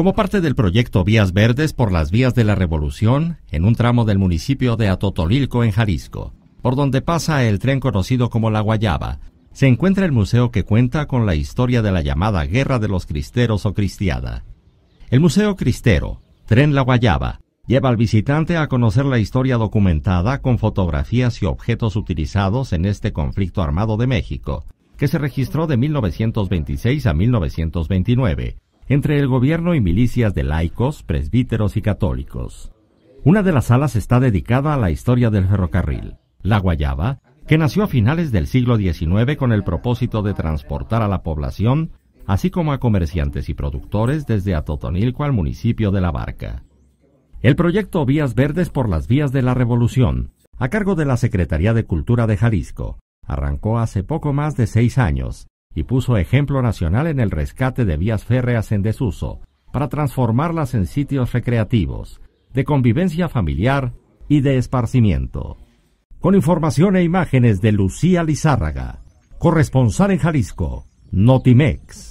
Como parte del proyecto Vías Verdes por las Vías de la Revolución, en un tramo del municipio de Atotolilco, en Jalisco, por donde pasa el tren conocido como La Guayaba, se encuentra el museo que cuenta con la historia de la llamada Guerra de los Cristeros o Cristiada. El Museo Cristero, Tren La Guayaba, lleva al visitante a conocer la historia documentada con fotografías y objetos utilizados en este conflicto armado de México, que se registró de 1926 a 1929 entre el gobierno y milicias de laicos, presbíteros y católicos. Una de las salas está dedicada a la historia del ferrocarril, la Guayaba, que nació a finales del siglo XIX con el propósito de transportar a la población, así como a comerciantes y productores desde Atotonilco al municipio de La Barca. El proyecto Vías Verdes por las Vías de la Revolución, a cargo de la Secretaría de Cultura de Jalisco, arrancó hace poco más de seis años y puso ejemplo nacional en el rescate de vías férreas en desuso, para transformarlas en sitios recreativos, de convivencia familiar y de esparcimiento. Con información e imágenes de Lucía Lizárraga, corresponsal en Jalisco, Notimex.